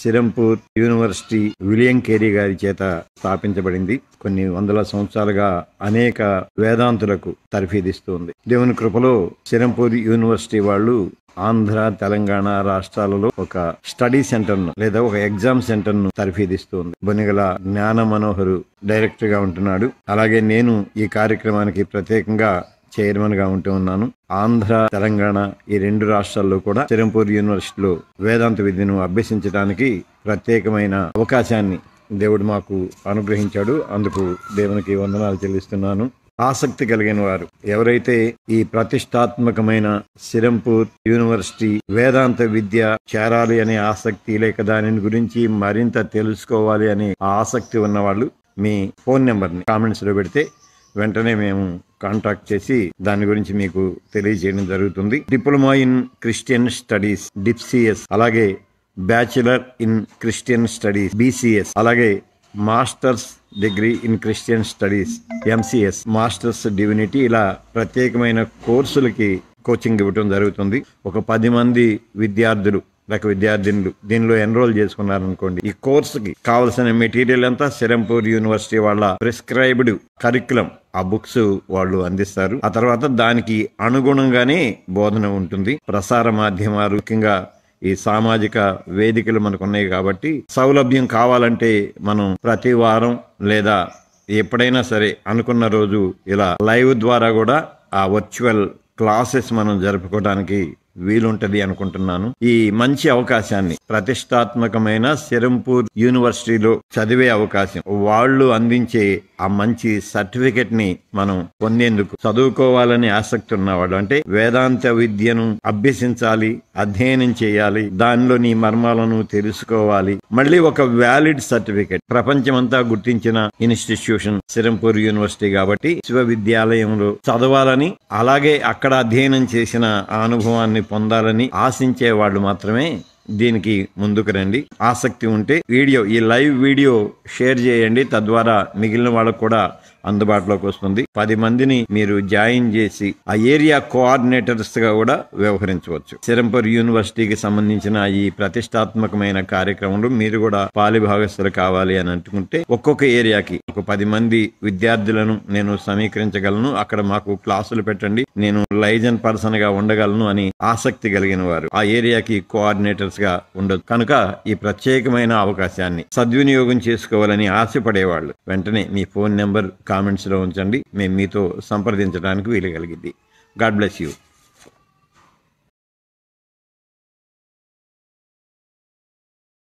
Serampore university William Carey గారి చేత స్థాపించబడింది కొన్ని వందల సంవత్సరాలుగా అనేక వేదాంతులకు తరఫీదిస్తుంది దేవుని కృపలో సిరంపూర్ యూనివర్సిటీ వాళ్ళు ఆంధ్ర తెలంగాణ రాష్ట్రాలలో ఒక స్టడీ సెంటర్ను లేదా ఒక ఎగ్జామ్ సెంటర్ను తరఫీదిస్తుంది బొనిగల జ్ఞాన మనోహరు డైరెక్టర్ గా ఉంటున్నాడు అలాగే నేను ఈ కార్యక్రమానికి ప్రత్యేకంగా గా ఉంటూ ఉన్నాను ఆంధ్ర తెలంగాణ ఈ రెండు రాష్ట్రాల్లో కూడా చిరంపూర్ యూనివర్సిటీలో వేదాంత విద్యను అభ్యసించడానికి ప్రత్యేకమైన అవకాశాన్ని దేవుడు మాకు అనుగ్రహించాడు అందుకు దేవునికి వందనాలు చెల్లిస్తున్నాను ఆసక్తి కలిగిన వారు ఎవరైతే ఈ ప్రతిష్టాత్మకమైన సిరంపూర్ యూనివర్సిటీ వేదాంత విద్య చేరాలి అనే ఆసక్తి లేక దానిని గురించి మరింత తెలుసుకోవాలి అనే ఆసక్తి ఉన్నవాళ్ళు మీ ఫోన్ నెంబర్ని కామెంట్స్లో పెడితే వెంటనే మేము కాంటాక్ట్ చేసి దాని గురించి మీకు తెలియజేయడం జరుగుతుంది డిప్లొమా ఇన్ క్రిస్టియన్ స్టడీస్ డిప్సిఎస్ అలాగే bachelor in Christian studies BCS అలాగే masters degree in Christian studies MCS masters divinity ఇలా ప్రత్యేకమైన కోర్సులకి కోచింగ్ ఇవ్వటం జరుగుతుంది ఒక పది మంది విద్యార్థులు లేక విద్యార్థినులు దీనిలో ఎన్రోల్ చేసుకున్నారనుకోండి ఈ కోర్సుకి కావలసిన మెటీరియల్ అంతా సిరంపూర్ యూనివర్సిటీ వాళ్ళ ప్రిస్క్రైబ్డ్ కరిక్యులం ఆ బుక్స్ వాళ్ళు అందిస్తారు ఆ తర్వాత దానికి అనుగుణంగానే బోధన ఉంటుంది ప్రసార మాధ్యమాలు ముఖ్యంగా ఈ సామాజిక వేదికలు మనకు ఉన్నాయి కాబట్టి సౌలభ్యం కావాలంటే మనం ప్రతి వారం లేదా ఎప్పుడైనా సరే అనుకున్న రోజు ఇలా లైవ్ ద్వారా కూడా ఆ వర్చువల్ క్లాసెస్ మనం జరుపుకోవడానికి వీలుంటది అనుకుంటున్నాను ఈ మంచి అవకాశాన్ని ప్రతిష్టాత్మకమైన సిరంపూర్ యూనివర్సిటీలో చదివే అవకాశం వాళ్ళు అందించే ఆ మంచి సర్టిఫికెట్ ని మనం పొందేందుకు చదువుకోవాలని ఆసక్తి ఉన్నవాడు అంటే వేదాంత విద్యను అభ్యసించాలి అధ్యయనం చేయాలి దానిలోని మర్మాలను తెలుసుకోవాలి మళ్ళీ ఒక వ్యాలిడ్ సర్టిఫికెట్ ప్రపంచమంతా గుర్తించిన ఇన్స్టిట్యూషన్ సిరంపూర్ యూనివర్సిటీ కాబట్టి విశ్వవిద్యాలయంలో చదవాలని అలాగే అక్కడ అధ్యయనం చేసిన ఆ అనుభవాన్ని పొందాలని ఆశించే వాళ్ళు మాత్రమే దీనికి ముందుకు రండి ఆసక్తి ఉంటే వీడియో ఈ లైవ్ వీడియో షేర్ చేయండి తద్వారా మిగిలిన వాళ్ళకు కూడా అందుబాటులోకి వస్తుంది పది మందిని మీరు జాయిన్ చేసి ఆ ఏరియా కోఆర్డినేటర్స్ గా కూడా వ్యవహరించవచ్చు సిరంపూర్ యూనివర్సిటీకి సంబంధించిన ఈ ప్రతిష్టాత్మకమైన కార్యక్రమంలో మీరు కూడా పాలిభాగస్తులు కావాలి అని అనుకుంటే ఒక్కొక్క ఏరియాకి ఒక పది మంది విద్యార్థులను నేను సమీకరించగలను అక్కడ మాకు క్లాసులు పెట్టండి నేను లైజన్ పర్సన్ గా ఉండగలను అని ఆసక్తి కలిగిన వారు ఆ ఏరియాకి కోఆర్డినేటర్స్ గా ఉండదు కనుక ఈ ప్రత్యేకమైన అవకాశాన్ని సద్వినియోగం చేసుకోవాలని ఆశపడేవాళ్ళు వెంటనే మీ ఫోన్ నెంబర్ కామెంట్స్లో ఉంచండి మేము మీతో సంప్రదించడానికి వీలు కలిగింది గాడ్ బ్లెస్ యూ